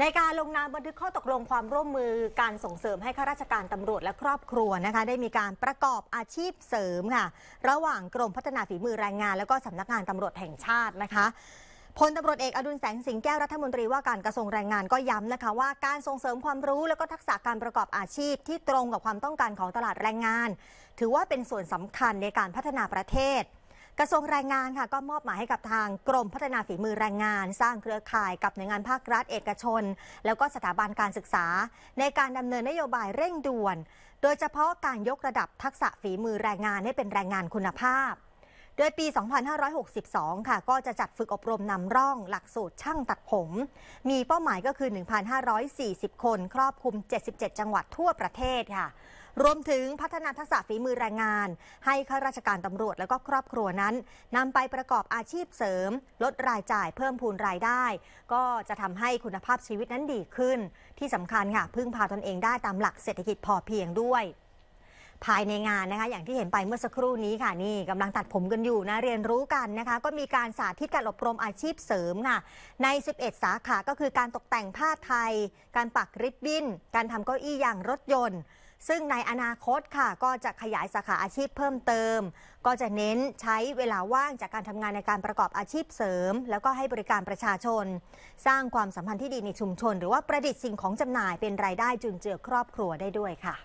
ในการลงนามบันทึกข้อตกลงความร่วมมือ การส่งเสริมให้ข้าราชการตำรวจและครอบครัวนะคะได้มีการประกอบอาชีพเสริมค่ะระหว่างกรมพัฒนาฝีมือแรงงาน และก็สำนักงานตำรวจแห่งชาตินะคะพลตำรวจเอกอดุลแสงสิงแก้วรัฐมนตรีว่าการกระทรวงแรงงานก็ย้ำนะคะว่า การส่งเสริมความรู้และก็ทักษะการประกอบอาชีพที่ตรงกับความต้องการของตลาดแรงงาน ถือว่าเป็นส่วนสำคัญในการพัฒนาประเทศกระทรวงแรงงานค่ะก็มอบหมายให้กับทางกรมพัฒนาฝีมือแรงงานสร้างเครือข่ายกับหน่วยงานภาครัฐเอกชน แล้วก็สถาบันการศึกษาในการดำเนินนโยบายเร่งด่วน โดยเฉพาะการยกระดับทักษะฝีมือแรงงานให้เป็นแรงงานคุณภาพโดยปี 2562 ค่ะ ก็จะจัดฝึกอบรมนำร่องหลักสูตรช่างตัดผม มีเป้าหมายก็คือ 1,540 คน ครอบคลุม 77 จังหวัดทั่วประเทศค่ะ รวมถึงพัฒนาทักษะฝีมือแรงงาน ให้ข้าราชการตำรวจและก็ครอบครัวนั้นนำไปประกอบอาชีพเสริม ลดรายจ่ายเพิ่มพูนรายได้ ก็จะทำให้คุณภาพชีวิตนั้นดีขึ้น ที่สำคัญค่ะพึ่งพาตนเองได้ตามหลักเศรษฐกิจพอเพียงด้วยภายในงานนะคะอย่างที่เห็นไปเมื่อสักครู่นี้ค่ะนี่กำลังตัดผมกันอยู่นะเรียนรู้กันนะคะ ก็มีการสาธิตการอบรมอาชีพเสริมค่ะ ใน 11 สาขาก็คือการตกแต่งผ้าไทย การปักริบบิ้น การทำเก้าอี้ยางรถยนต์ ซึ่งในอนาคตค่ะ ก็จะขยายสาขาอาชีพเพิ่มเติม ก็จะเน้นใช้เวลาว่างจากการทำงานในการประกอบอาชีพเสริม แล้วก็ให้บริการประชาชน สร้างความสัมพันธ์ที่ดีในชุมชน หรือว่าประดิษฐ์สิ่งของจำหน่ายเป็นรายได้จุนเจือครอบครัวได้ด้วยค่ะ